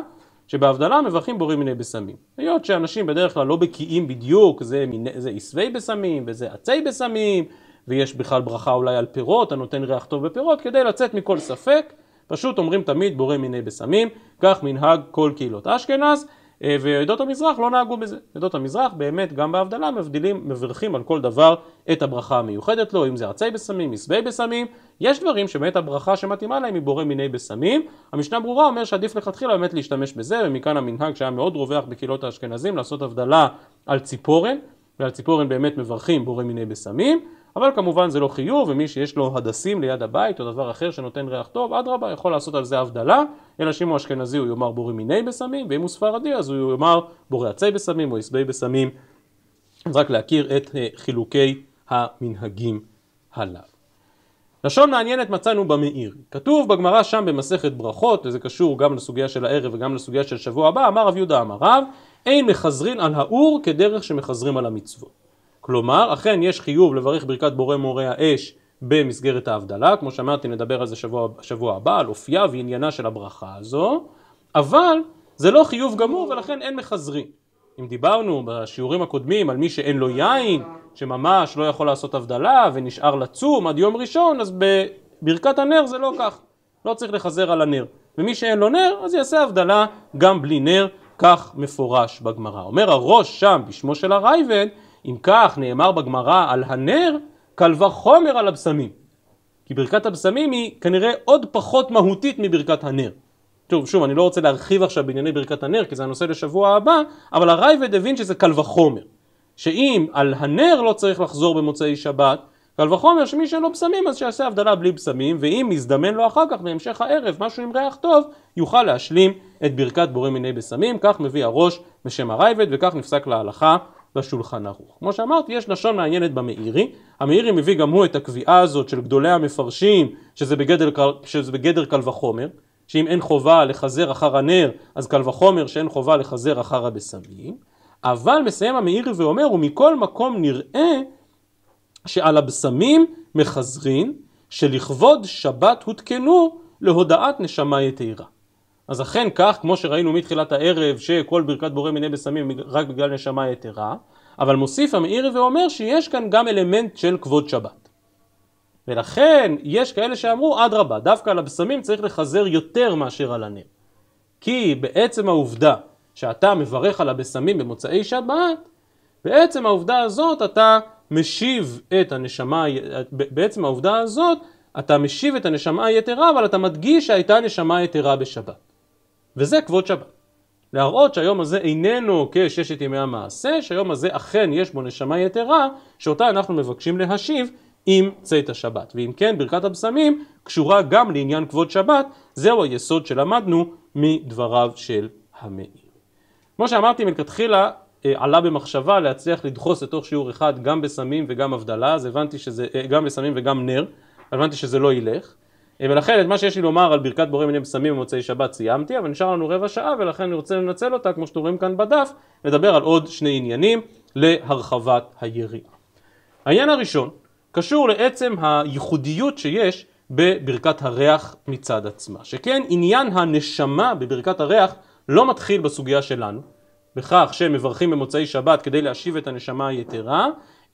שבהבדלה מברכים בורים מיני בשמים. היות שאנשים בדרך כלל לא בקיאים בדיוק, זה, זה עשבי בשמים וזה עצי בשמים, ויש בכלל ברכה אולי על פירות, הנותן ריח טוב בפירות, כדי לצאת מכל ספק, פשוט אומרים תמיד בורא מיני בשמים, כך מנהג כל קהילות אשכנז, אה, ועדות המזרח לא נהגו בזה. עדות המזרח באמת גם בהבדלה מבדילים, מברכים על כל דבר את הברכה המיוחדת לו, אם זה ארצי בשמים, מסבי בשמים, יש דברים שבאמת הברכה שמתאימה להם היא בורא מיני בשמים. המשנה ברורה אומר שעדיף לכתחילה באמת להשתמש בזה, ומכאן המנהג שהיה מאוד רווח בקהילות האשכנזים לעשות הבדלה על ציפורן, ועל ציפורן באמת מברכים בורא מיני בשמים. אבל כמובן זה לא חיוב, ומי שיש לו הדסים ליד הבית או דבר אחר שנותן ריח טוב, אדרבה, יכול לעשות על זה הבדלה, אלא שאם הוא אשכנזי הוא יאמר בורא מיני בסמים, ואם הוא ספרדי אז הוא יאמר בורא עצי בסמים או עשבי בסמים. אז רק להכיר את אה, חילוקי המנהגים הללו. לשון מעניינת מצאנו במאיר. כתוב בגמרא שם במסכת ברכות, וזה קשור גם לסוגיה של הערב וגם לסוגיה של שבוע הבא, אמר רב יהודה אמר רב, אין מחזרין על האור כדרך שמחזרים על המצוות. כלומר, אכן יש חיוב לברך ברכת בורא מורה האש במסגרת ההבדלה, כמו שאמרתי נדבר על זה שבוע, שבוע הבא, על אופייה ועניינה של הברכה הזו, אבל זה לא חיוב גמור ולכן אין מחזרי. אם דיברנו בשיעורים הקודמים על מי שאין לו יין, שממש לא יכול לעשות הבדלה ונשאר לצום עד יום ראשון, אז בברכת הנר זה לא כך, לא צריך לחזר על הנר. ומי שאין לו נר, אז יעשה הבדלה גם בלי נר, כך מפורש בגמרא. אומר הראש שם בשמו של הרייבד, אם כך נאמר בגמרא על הנר, קל וחומר על הבשמים. כי ברכת הבשמים היא כנראה עוד פחות מהותית מברכת הנר. טוב, שוב, אני לא רוצה להרחיב עכשיו בענייני ברכת הנר, כי זה הנושא לשבוע הבא, אבל הרייבד הבין שזה קל וחומר. שאם על הנר לא צריך לחזור במוצאי שבת, קל וחומר שמי שאין לו בשמים אז שיעשה הבדלה בלי בשמים, ואם יזדמן לו אחר כך בהמשך הערב משהו עם ריח טוב, יוכל להשלים את ברכת בורא מיני בשמים, כך מביא הראש בשם הרייבד, וכך נפסק להלכה לשולחן ערוך. כמו שאמרתי, יש לשון מעניינת במאירי. המאירי מביא גם הוא את הקביעה הזאת של גדולי המפרשים, שזה בגדר, שזה בגדר קל וחומר, שאם אין חובה לחזר אחר הנר, אז קל וחומר שאין חובה לחזר אחר הבשמים. אבל מסיים המאירי ואומר, ומכל מקום נראה שעל הבשמים מחזרין, שלכבוד שבת הותקנו להודעת נשמה יתירה. אז אכן כך, כמו שראינו מתחילת הערב, שכל ברכת בורא מיני בשמים רק בגלל נשמה יתרה, אבל מוסיף המאירי ואומר שיש כאן גם אלמנט של כבוד שבת. ולכן יש כאלה שאמרו, אדרבה, דווקא על הבשמים צריך לחזר יותר מאשר על הנר. כי בעצם העובדה שאתה מברך על הבשמים במוצאי שבת, בעצם העובדה הזאת אתה משיב את הנשמה, בעצם העובדה הזאת אתה משיב את הנשמה היתרה, אבל אתה מדגיש שהייתה נשמה יתרה בשבת. וזה כבוד שבת. להראות שהיום הזה איננו כששת ימי המעשה, שהיום הזה אכן יש בו נשמה יתרה, שאותה אנחנו מבקשים להשיב עם צאת השבת. ואם כן, ברכת הבשמים קשורה גם לעניין כבוד שבת, זהו היסוד שלמדנו מדבריו של המאיר. כמו שאמרתי מלכתחילה, אה, עלה במחשבה להצליח לדחוס לתוך שיעור אחד גם בסמים וגם הבדלה, אז הבנתי שזה, אה, גם בסמים וגם נר, הבנתי שזה לא ילך. אה, ולכן את מה שיש לי לומר על ברכת בורא מיני בשמים במוצאי שבת סיימתי, אבל נשאר לנו רבע שעה ולכן אני רוצה לנצל אותה, כמו שאתם רואים כאן בדף, לדבר על עוד שני עניינים להרחבת היריעה. העניין הראשון קשור לעצם הייחודיות שיש בברכת הריח מצד עצמה, שכן עניין הנשמה בברכת הריח לא מתחיל בסוגיה שלנו, בכך שמברכים במוצאי שבת כדי להשיב את הנשמה היתרה,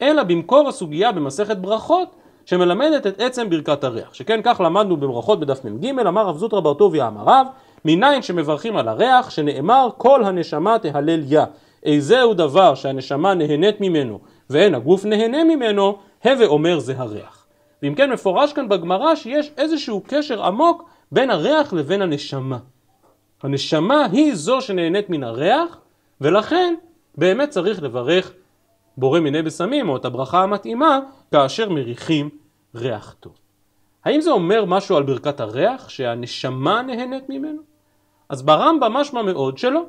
אלא במקור הסוגיה במסכת ברכות שמלמדת את עצם ברכת הריח, שכן כך למדנו בברכות בדף מ"ג, אמר רב זוטרא בר טוביה אמר רב, מניין שמברכים על הריח, שנאמר כל הנשמה תהלל יה. איזהו דבר שהנשמה נהנית ממנו ואין הגוף נהנה ממנו, הווה אומר זה הריח. ואם כן מפורש כאן בגמרא שיש איזשהו קשר עמוק בין הריח לבין הנשמה. הנשמה היא זו שנהנית מן הריח, ולכן באמת צריך לברך בורא מיני בשמים או את הברכה המתאימה כאשר מריחים ריח טוב. האם זה אומר משהו על ברכת הריח שהנשמה נהנית ממנו? אז ברמב"ם משמע מאוד שלא,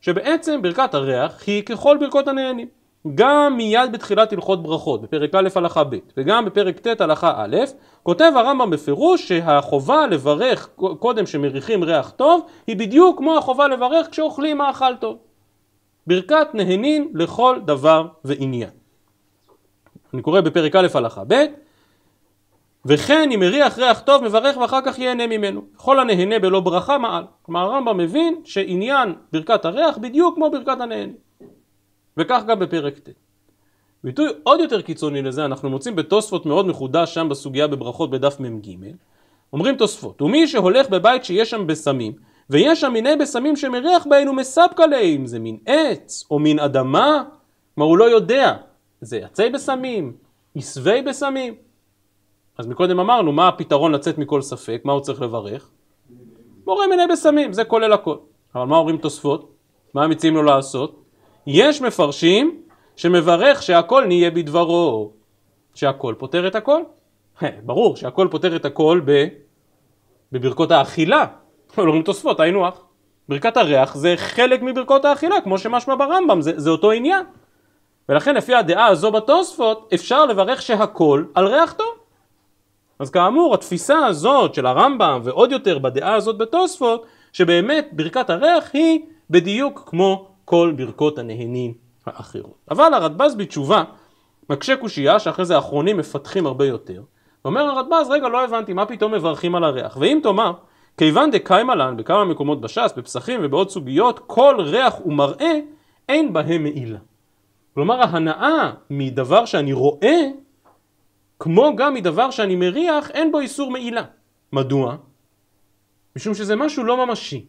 שבעצם ברכת הריח היא ככל ברכות הנהנים. גם מיד בתחילת הלכות ברכות, בפרק א' הלכה ב', וגם בפרק ט' הלכה א', כותב הרמב"ם בפירוש שהחובה לברך קודם שמריחים ריח טוב, היא בדיוק כמו החובה לברך כשאוכלים מאכל טוב. ברכת נהנין לכל דבר ועניין. אני קורא בפרק א' הלכה ב' וכן אם מריח ריח טוב מברך ואחר כך ייהנה ממנו. כל הנהנה בלא ברכה מעל. כלומר הרמב"ם מבין שעניין ברכת הריח בדיוק כמו ברכת הנהנה. וכך גם בפרק ט'. ביטוי עוד יותר קיצוני לזה אנחנו מוצאים בתוספות מאוד מחודש שם בסוגיה בברכות בדף מ"ג. אומרים תוספות, ומי שהולך בבית שיש שם בסמים ויש שם מיני בשמים שמריח בהן ומספקא להם, זה מין עץ או מין אדמה, כלומר הוא לא יודע, זה עצי בשמים, עשבי בשמים. אז מקודם אמרנו, מה הפתרון לצאת מכל ספק, מה הוא צריך לברך? מורה מיני בשמים, זה כולל הכל. אבל מה אומרים תוספות? מה מציעים לו לעשות? יש מפרשים שמברך שהכל נהיה בדברו, שהכל פותר את הכל. ברור שהכל פותר את הכל ב... בברכות האכילה, אומרים לא, לא תוספות, היינו אח. ברכת הריח זה חלק מברכות האכילה, כמו שמשמע ברמב"ם, זה, זה אותו עניין. ולכן לפי הדעה הזו בתוספות, אפשר לברך שהכל על ריח טוב. אז כאמור, התפיסה הזאת של הרמב"ם, ועוד יותר בדעה הזאת בתוספות, שבאמת ברכת הריח היא בדיוק כמו כל ברכות הנהנים האחרות. אבל הרדב"ז בתשובה מקשה קושייה, שאחרי זה האחרונים מפתחים הרבה יותר. אומר הרדב"ז, רגע, לא הבנתי, מה פתאום מברכים על הריח? ואם תאמר כיוון דקיימה לן בכמה מקומות בש"ס, בפסחים ובעוד סוגיות, כל ריח ומראה אין בהם מעילה. כלומר ההנאה מדבר שאני רואה, כמו גם מדבר שאני מריח, אין בו איסור מעילה. מדוע? משום שזה משהו לא ממשי.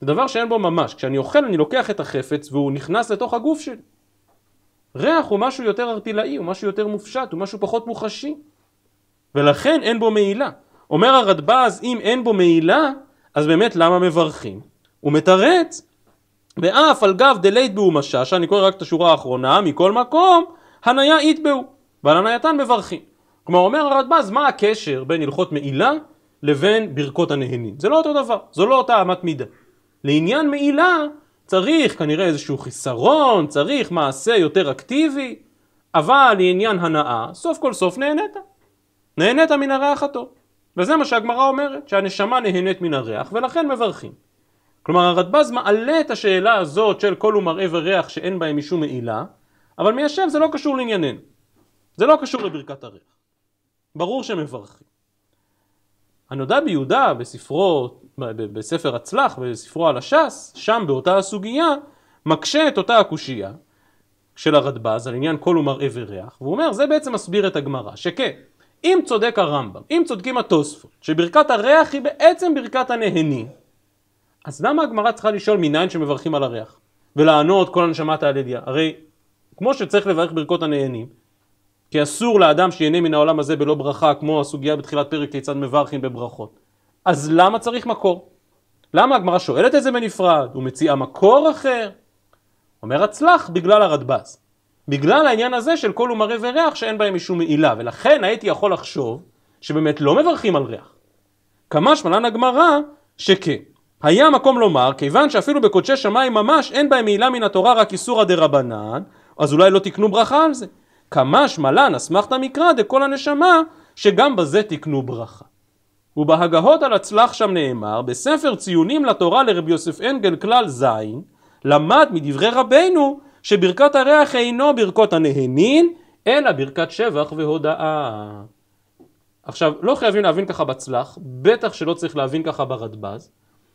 זה דבר שאין בו ממש. כשאני אוכל אני לוקח את החפץ והוא נכנס לתוך הגוף שלי. ריח הוא משהו יותר ארטילאי, הוא משהו יותר מופשט, הוא משהו פחות מוחשי. ולכן אין בו מעילה. אומר הרדב"ז אם אין בו מעילה אז באמת למה מברכים? הוא מתרץ ואף על גב דלית באו מששה, אני קורא רק את השורה האחרונה, מכל מקום, הניה אית יתבעו, ועל הנייתן מברכים. כלומר אומר הרדב"ז מה הקשר בין הלכות מעילה לבין ברכות הנהנים? זה לא אותו דבר, זו לא אותה אמת מידה. לעניין מעילה צריך כנראה איזשהו חיסרון, צריך מעשה יותר אקטיבי, אבל לעניין הנאה, סוף כל סוף נהנית. נהנית מן הריח הטוב. וזה מה שהגמרא אומרת, שהנשמה נהנית מן הריח ולכן מברכים. כלומר הרדב"ז מעלה את השאלה הזאת של כל הוא מראה וריח שאין בהם משום מעילה, אבל מיישב זה לא קשור לענייננו. זה לא קשור לברכת הריח. ברור שמברכים. הנודע ביהודה בספרו, בספר הצלח, בספרו על הש"ס, שם באותה הסוגיה, מקשה את אותה הקושייה של הרדב"ז על עניין כל הוא מראה וריח, והוא אומר זה בעצם מסביר את הגמרא, שכן אם צודק הרמב"ם, אם צודקים התוספות, שברכת הריח היא בעצם ברכת הנהנים, אז למה הגמרא צריכה לשאול מניין שמברכים על הריח? ולענות כל הנשמה תהלדיה, הרי כמו שצריך לברך ברכות הנהנים, כי אסור לאדם שיהנה מן העולם הזה בלא ברכה, כמו הסוגיה בתחילת פרק כיצד מברכים בברכות. אז למה צריך מקור? למה הגמרא שואלת את זה בנפרד ומציעה מקור אחר? אומר הצלח בגלל הרדב"ז. בגלל העניין הזה של כל אומרי וריח שאין בהם משום מעילה, ולכן הייתי יכול לחשוב שבאמת לא מברכים על ריח. כמה שמלן הגמרא שכן. היה מקום לומר, כיוון שאפילו בקודשי שמיים ממש אין בהם מעילה מן התורה רק איסורא דרבנן, אז אולי לא תקנו ברכה על זה. כמה שמלן אסמכתא מקרא דכל הנשמה, שגם בזה תקנו ברכה. ובהגהות על הצלח שם נאמר, בספר ציונים לתורה לרבי יוסף אנגל כלל ז', למד מדברי רבנו שברכת הריח אינו ברכות הנהנין, אלא ברכת שבח והודאה. עכשיו, לא חייבים להבין ככה בצלח, בטח שלא צריך להבין ככה ברדב"ז,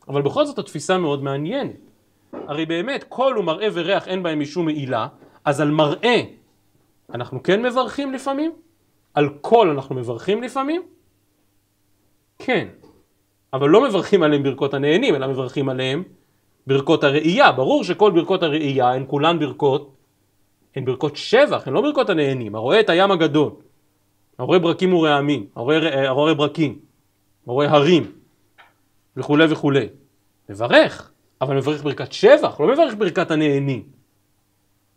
אבל בכל זאת התפיסה מאוד מעניינת. הרי באמת, קול ומראה וריח אין בהם משום מעילה, אז על מראה אנחנו כן מברכים לפעמים? על קול אנחנו מברכים לפעמים? כן. אבל לא מברכים עליהם ברכות הנהנים, אלא מברכים עליהם ברכות הראייה, ברור שכל ברכות הראייה הן כולן ברכות, הן ברכות שבח, הן לא ברכות הנהנים, הרואה את הים הגדול, הרואה ברקים ורעמים, הרואה, אה, הרואה ברקים, הרואה הרים וכולי וכולי, מברך, אבל מברך ברכת שבח, לא מברך ברכת הנהנים.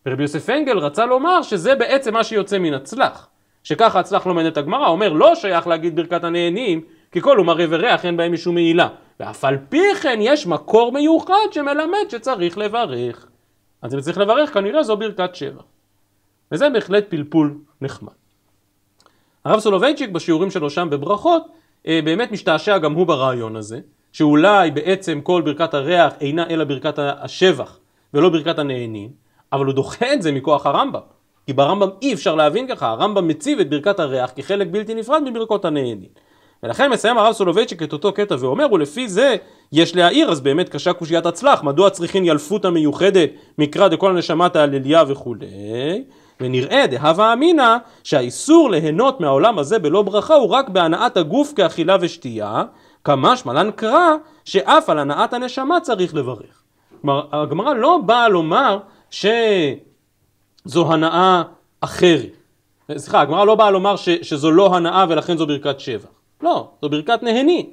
ורבי יוסף אנגל רצה לומר שזה בעצם מה שיוצא מן הצלח, שככה הצלח לומד את הגמרא, אומר לא שייך להגיד ברכת הנהנים, כי כל הוא מראה וריח אין בהם משום מעילה. ואף על פי כן יש מקור מיוחד שמלמד שצריך לברך. אז אם צריך לברך כנראה זו ברכת שבע. וזה בהחלט פלפול נחמד. הרב סולובייצ'יק בשיעורים שלו שם בברכות אה, באמת משתעשע גם הוא ברעיון הזה, שאולי בעצם כל ברכת הריח אינה אלא ברכת השבח ולא ברכת הנהנים, אבל הוא דוחה את זה מכוח הרמב"ם. כי ברמב"ם אי אפשר להבין ככה, הרמב"ם מציב את ברכת הריח כחלק בלתי נפרד מברכות הנהנים. ולכן מסיים הרב סולובייצ'יק את אותו קטע ואומר, ולפי זה יש להעיר, אז באמת קשה קושיית הצלח, מדוע צריכין ילפות המיוחדת מקרא דכל הנשמת ההלליה וכולי. ונראה דהווה אמינא שהאיסור ליהנות מהעולם הזה בלא ברכה הוא רק בהנאת הגוף כאכילה ושתייה, כמשמע לן קרא שאף על הנאת הנשמה צריך לברך. כלומר, הגמרא לא באה לומר שזו הנאה אחרת. סליחה, הגמרא לא באה לומר ש, שזו לא הנאה ולכן זו ברכת שבח. לא, זו ברכת נהנין.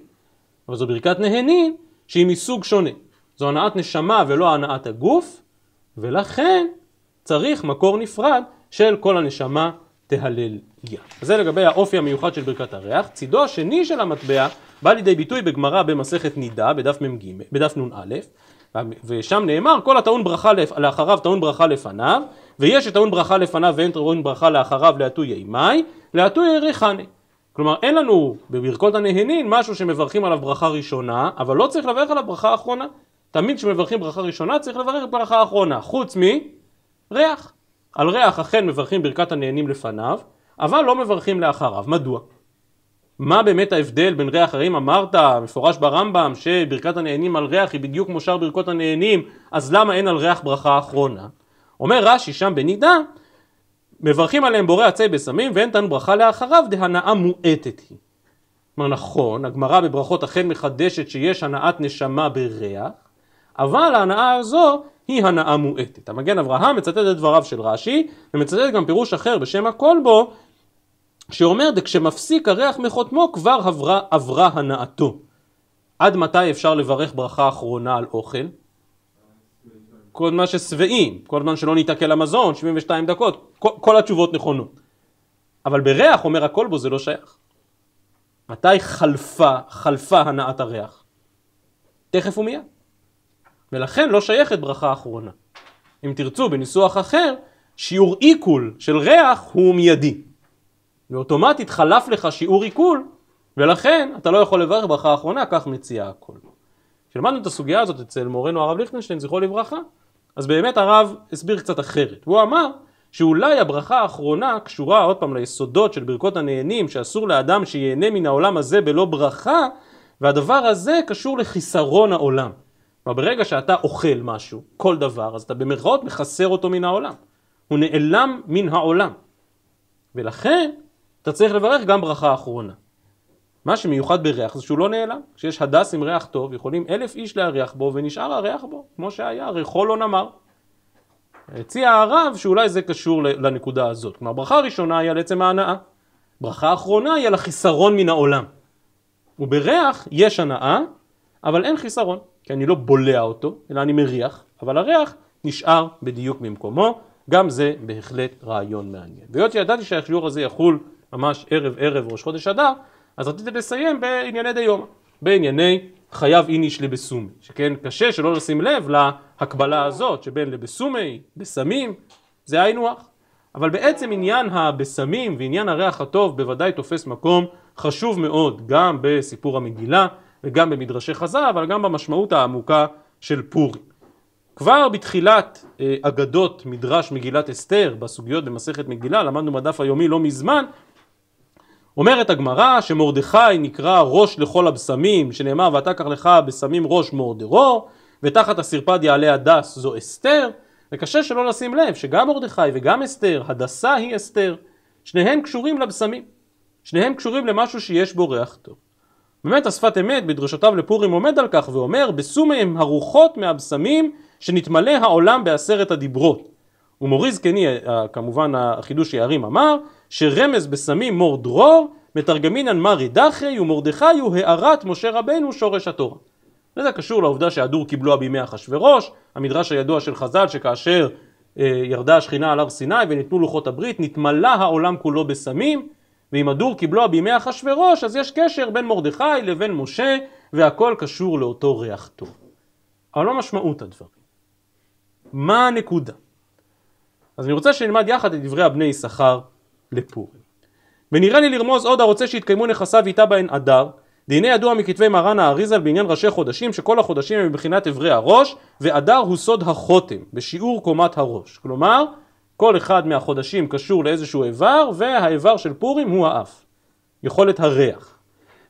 אבל זו ברכת נהנין שהיא מסוג שונה. זו הנעת נשמה ולא הנעת הגוף, ולכן צריך מקור נפרד של כל הנשמה תהלל יה. זה לגבי האופי המיוחד של ברכת הריח. צידו השני של המטבע בא לידי ביטוי בגמרא במסכת נידה, בדף מ"ג, בדף נ"א, ושם נאמר כל הטעון ברכה לאחריו טעון ברכה לפניו, ויש שטעון ברכה לפניו ואין טעון ברכה לאחריו להטוי אימי, להטוי ריחני. כלומר אין לנו בברכות הנהנין משהו שמברכים עליו ברכה ראשונה, אבל לא צריך לברך עליו ברכה אחרונה. תמיד כשמברכים ברכה ראשונה צריך לברך את ברכה אחרונה, חוץ מריח. על ריח אכן מברכים ברכת הנהנים לפניו, אבל לא מברכים לאחריו. מדוע? מה באמת ההבדל בין ריח הרים? אמרת, מפורש ברמב"ם, שברכת הנהנים על ריח היא בדיוק כמו שאר ברכות הנהנים, אז למה אין על ריח ברכה אחרונה? אומר רש"י שם בנידה, מברכים עליהם בורא עצי בשמים ואין תן ברכה לאחריו דהנאה מועטת היא. כלומר נכון, הגמרא בברכות אכן מחדשת שיש הנאת נשמה בריח, אבל ההנאה הזו היא הנאה מועטת. המגן אברהם מצטט את דבריו של רש"י, ומצטט גם פירוש אחר בשם הכל בו, שאומר דכשמפסיק הריח מחותמו כבר עברה, עברה הנאתו. עד מתי אפשר לברך ברכה אחרונה על אוכל? כל מה ששבעים, כל זמן שלא ניתקל למזון, 72 דקות, כל, כל התשובות נכונות. אבל בריח, אומר הכל בו, זה לא שייך. מתי חלפה, חלפה הנעת הריח? תכף ומיד. ולכן לא שייכת ברכה אחרונה. אם תרצו, בניסוח אחר, שיעור עיכול של ריח הוא מיידי. ואוטומטית חלף לך שיעור עיכול, ולכן אתה לא יכול לברך ברכה אחרונה, כך מציע הכל. כשלמדנו את הסוגיה הזאת אצל מורנו הרב ליכטנשטיין, זכרו לברכה, אז באמת הרב הסביר קצת אחרת, הוא אמר שאולי הברכה האחרונה קשורה עוד פעם ליסודות של ברכות הנהנים שאסור לאדם שיהנה מן העולם הזה בלא ברכה והדבר הזה קשור לחיסרון העולם. כלומר ברגע שאתה אוכל משהו, כל דבר, אז אתה במרכאות מחסר אותו מן העולם. הוא נעלם מן העולם. ולכן אתה צריך לברך גם ברכה אחרונה. מה שמיוחד בריח זה שהוא לא נעלם. כשיש הדס עם ריח טוב, יכולים אלף איש להריח בו ונשאר הריח בו, כמו שהיה, הרי חול לא נמר. הציע הרב שאולי זה קשור לנקודה הזאת. כלומר, ברכה הראשונה היא על עצם ההנאה. ברכה אחרונה היא על החיסרון מן העולם. ובריח יש הנאה, אבל אין חיסרון, כי אני לא בולע אותו, אלא אני מריח, אבל הריח נשאר בדיוק במקומו, גם זה בהחלט רעיון מעניין. והיות שידעתי שהשיעור הזה יחול ממש ערב ערב ראש חודש אדר, אז רציתי לסיים בענייני דיומא, בענייני חייב איניש לבסומי, שכן קשה שלא לשים לב להקבלה הזאת שבין לבסומי, בסמים, זה היינו הך. אבל בעצם עניין הבסמים ועניין הריח הטוב בוודאי תופס מקום חשוב מאוד גם בסיפור המגילה וגם במדרשי חז"ל, אבל גם במשמעות העמוקה של פורים. כבר בתחילת אה, אגדות מדרש מגילת אסתר, בסוגיות במסכת מגילה, למדנו בדף היומי לא מזמן, אומרת הגמרא שמרדכי נקרא ראש לכל הבשמים, שנאמר ואתה קח לך בשמים ראש מורדרו, ותחת הסרפד יעלה הדס זו אסתר, וקשה שלא לשים לב שגם מרדכי וגם אסתר, הדסה היא אסתר, שניהם קשורים לבשמים, שניהם קשורים למשהו שיש בו ריח טוב. באמת השפת אמת בדרשותיו לפורים עומד על כך ואומר בסומיהם הרוחות מהבשמים שנתמלא העולם בעשרת הדיברות. ומורי זקני אה, כמובן החידוש יערים אמר שרמז בסמים מור דרור, מתרגמינן מרי דחי ומרדכי הוא הארת משה רבנו שורש התורה. וזה קשור לעובדה שהדור קיבלוה בימי אחשורוש, המדרש הידוע של חז"ל שכאשר אה, ירדה השכינה על הר סיני וניתנו לוחות הברית, נתמלא העולם כולו בסמים, ואם הדור קיבלוה בימי אחשורוש, אז יש קשר בין מרדכי לבין משה, והכל קשור לאותו ריח טוב. אבל לא משמעות הדברים. מה הנקודה? אז אני רוצה שנלמד יחד את דברי הבני יששכר לפורים. ונראה לי לרמוז עוד הרוצה שיתקיימו נכסיו איתה בהן אדר, דהנה ידוע מכתבי מרן האריזל בעניין ראשי חודשים שכל החודשים הם מבחינת אברי הראש ואדר הוא סוד החותם בשיעור קומת הראש כלומר כל אחד מהחודשים קשור לאיזשהו איבר והאיבר של פורים הוא האף יכולת הריח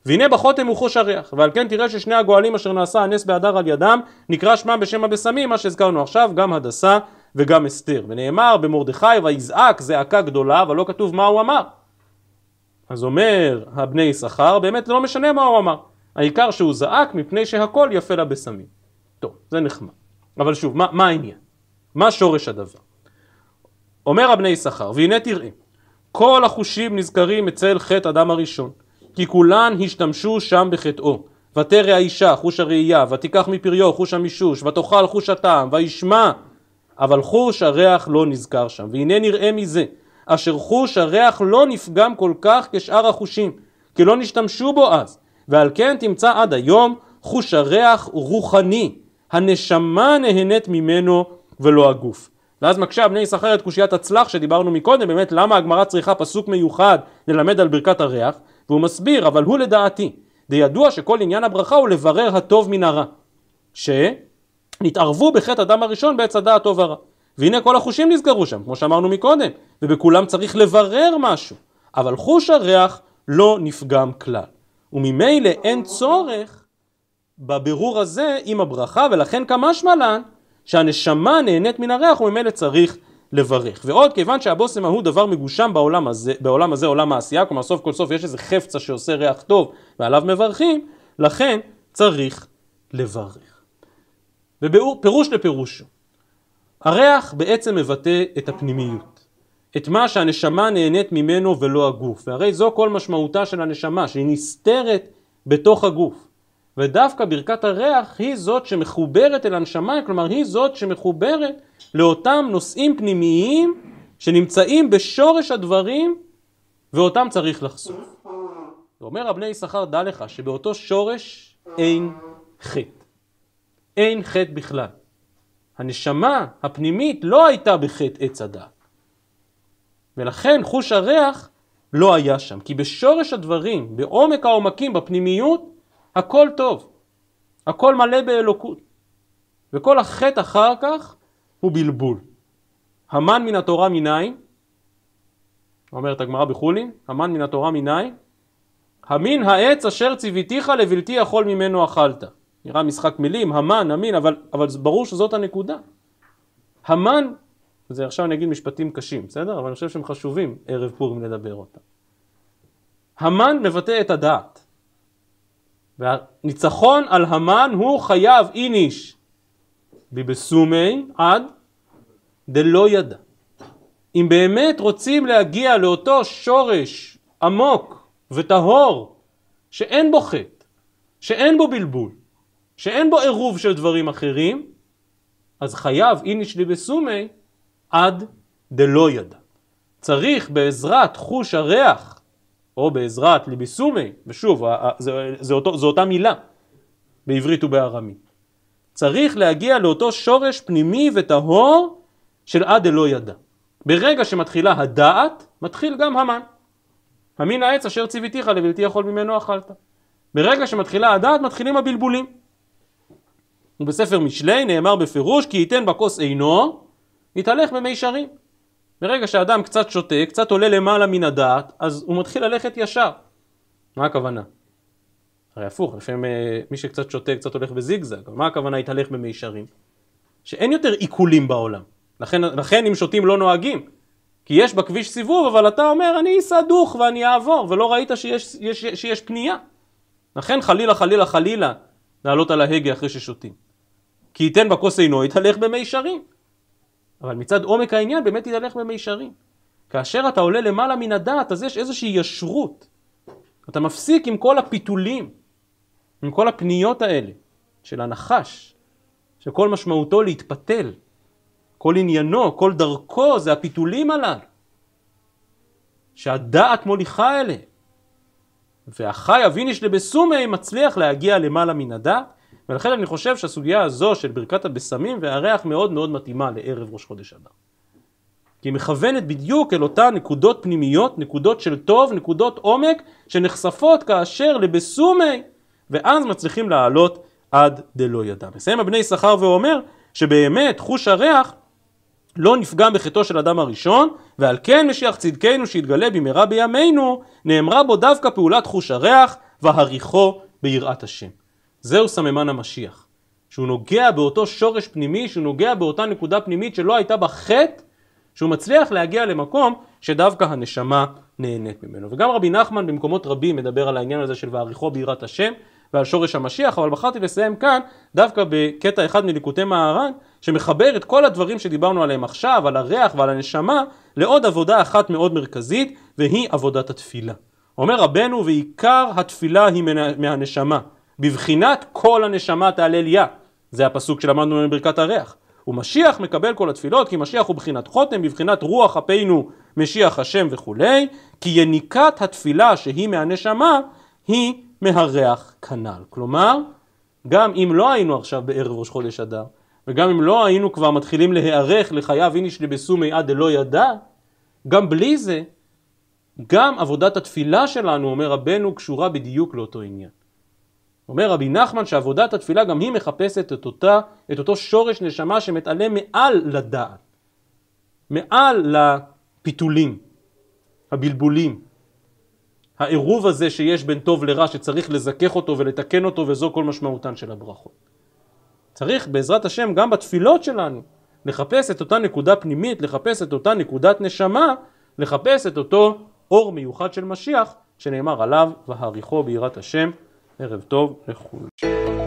והנה בחותם הוא חוש הריח ועל כן תראה ששני הגואלים אשר נעשה הנס באדר על ידם נקרא שמם בשם הבשמים מה שהזכרנו עכשיו גם הדסה וגם אסתר, ונאמר במרדכי ויזעק זעקה גדולה, אבל לא כתוב מה הוא אמר. אז אומר הבני יששכר, באמת זה לא משנה מה הוא אמר, העיקר שהוא זעק מפני שהכל יפה לה בסמים. טוב, זה נחמד. אבל שוב, מה, מה העניין? מה שורש הדבר? אומר הבני יששכר, והנה תראה, כל החושים נזכרים אצל חטא אדם הראשון, כי כולן השתמשו שם בחטאו. ותרא האישה חוש הראייה, ותיקח מפריו חוש המישוש, ותאכל חוש הטעם, וישמע אבל חוש הריח לא נזכר שם. והנה נראה מזה, אשר חוש הריח לא נפגם כל כך כשאר החושים, כי לא נשתמשו בו אז. ועל כן תמצא עד היום חוש הריח רוחני, הנשמה נהנית ממנו ולא הגוף. ואז מקשה הבני ישכר את קושיית הצלח שדיברנו מקודם, באמת למה הגמרא צריכה פסוק מיוחד ללמד על ברכת הריח, והוא מסביר, אבל הוא לדעתי, די ידוע שכל עניין הברכה הוא לברר הטוב מן הרע. ש... נתערבו בחטא הדם הראשון בעץ הדעת טוב ורע. והנה כל החושים נסגרו שם, כמו שאמרנו מקודם, ובכולם צריך לברר משהו, אבל חוש הריח לא נפגם כלל. וממילא אין צורך בבירור הזה עם הברכה, ולכן כמשמע לן שהנשמה נהנית מן הריח וממילא צריך לברך. ועוד כיוון שהבושם ההוא דבר מגושם בעולם הזה, בעולם הזה עולם העשייה, כלומר סוף כל סוף יש איזה חפצה שעושה ריח טוב ועליו מברכים, לכן צריך לברך. ופירוש לפירוש. הריח בעצם מבטא את הפנימיות, את מה שהנשמה נהנית ממנו ולא הגוף, והרי זו כל משמעותה של הנשמה, שהיא נסתרת בתוך הגוף. ודווקא ברכת הריח היא זאת שמחוברת אל הנשמה, כלומר היא זאת שמחוברת לאותם נושאים פנימיים שנמצאים בשורש הדברים ואותם צריך לחשוף. ואומר הבני יששכר דע לך שבאותו שורש אין חטא. אין חטא בכלל. הנשמה הפנימית לא הייתה בחטא עץ הדעת. ולכן חוש הריח לא היה שם, כי בשורש הדברים, בעומק העומקים, בפנימיות, הכל טוב, הכל מלא באלוקות. וכל החטא אחר כך הוא בלבול. המן מן התורה מניין, אומרת הגמרא בחולין, המן מן התורה מניין, המין העץ אשר ציוויתיך לבלתי יכול ממנו אכלת. נראה משחק מילים, המן, המין, אבל, אבל ברור שזאת הנקודה. המן, זה עכשיו אני אגיד משפטים קשים, בסדר? אבל אני חושב שהם חשובים ערב פורים לדבר אותם. המן מבטא את הדעת. והניצחון על המן הוא חייב איניש. בבסומי עד דלא ידע. אם באמת רוצים להגיע לאותו שורש עמוק וטהור שאין בו חטא, שאין בו בלבול, שאין בו עירוב של דברים אחרים, אז חייב איניש ליבסומי עד דלא ידע. צריך בעזרת חוש הריח, או בעזרת ליבסומי, ושוב, זה, זה, אותו, זה אותה מילה בעברית ובארמית. צריך להגיע לאותו שורש פנימי וטהור של עד דלא ידע. ברגע שמתחילה הדעת, מתחיל גם המן. המין העץ אשר ציוויתיך לבלתי יכול ממנו אכלת. ברגע שמתחילה הדעת, מתחילים הבלבולים. ובספר משלי נאמר בפירוש כי ייתן בכוס עינו, יתהלך במישרים. ברגע שאדם קצת שותה, קצת עולה למעלה מן הדעת, אז הוא מתחיל ללכת ישר. מה הכוונה? הרי הפוך, לפעמים אה, מי שקצת שותה קצת הולך בזיגזג, אבל מה הכוונה התהלך במישרים? שאין יותר עיקולים בעולם. לכן, לכן אם שותים לא נוהגים. כי יש בכביש סיבוב, אבל אתה אומר, אני אסע דוך ואני אעבור, ולא ראית שיש, שיש, שיש פנייה. לכן חלילה, חלילה, חלילה, לעלות על ההגה אחרי ששותים. כי ייתן בכוס אינו יתהלך במישרים. אבל מצד עומק העניין באמת יתהלך במישרים. כאשר אתה עולה למעלה מן הדעת אז יש איזושהי ישרות. אתה מפסיק עם כל הפיתולים, עם כל הפניות האלה של הנחש, שכל משמעותו להתפתל. כל עניינו, כל דרכו זה הפיתולים הללו. שהדעת מוליכה אליהם. והחי אביניש לבסומי מצליח להגיע למעלה מן הדעת ולכן אני חושב שהסוגיה הזו של ברכת הבשמים והריח מאוד מאוד מתאימה לערב ראש חודש אדר. כי היא מכוונת בדיוק אל אותן נקודות פנימיות, נקודות של טוב, נקודות עומק, שנחשפות כאשר לבסומי, ואז מצליחים לעלות עד דלא ידע. מסיים הבני שכר ואומר שבאמת חוש הריח לא נפגע בחטאו של אדם הראשון, ועל כן משיח צדקנו שיתגלה במהרה בימינו, נאמרה בו דווקא פעולת חוש הריח והריחו ביראת השם. זהו סממן המשיח, שהוא נוגע באותו שורש פנימי, שהוא נוגע באותה נקודה פנימית שלא הייתה בה חטא, שהוא מצליח להגיע למקום שדווקא הנשמה נהנית ממנו. וגם רבי נחמן במקומות רבים מדבר על העניין הזה של ועריכו ביראת השם ועל שורש המשיח, אבל בחרתי לסיים כאן דווקא בקטע אחד מליקוטי מהר"ן, שמחבר את כל הדברים שדיברנו עליהם עכשיו, על הריח ועל הנשמה, לעוד עבודה אחת מאוד מרכזית, והיא עבודת התפילה. אומר רבנו, ועיקר התפילה היא מהנשמה. בבחינת כל הנשמה תהלליה. זה הפסוק שלמדנו מברכת הריח. ומשיח מקבל כל התפילות, כי משיח הוא בחינת חותם, בבחינת רוח אפינו משיח השם וכולי, כי יניקת התפילה שהיא מהנשמה, היא מהריח כנ"ל. כלומר, גם אם לא היינו עכשיו בערב ראש חודש אדר, וגם אם לא היינו כבר מתחילים להיערך לחייו איניש לבסומי עד דלא ידע, גם בלי זה, גם עבודת התפילה שלנו, אומר רבנו, קשורה בדיוק לאותו עניין. אומר רבי נחמן שעבודת התפילה גם היא מחפשת את, אותה, את אותו שורש נשמה שמתעלה מעל לדעת, מעל לפיתולים, הבלבולים, העירוב הזה שיש בין טוב לרע שצריך לזכך אותו ולתקן אותו וזו כל משמעותן של הברכות. צריך בעזרת השם גם בתפילות שלנו לחפש את אותה נקודה פנימית, לחפש את אותה נקודת נשמה, לחפש את אותו אור מיוחד של משיח שנאמר עליו והעריכו ביראת השם ערב טוב לכולם.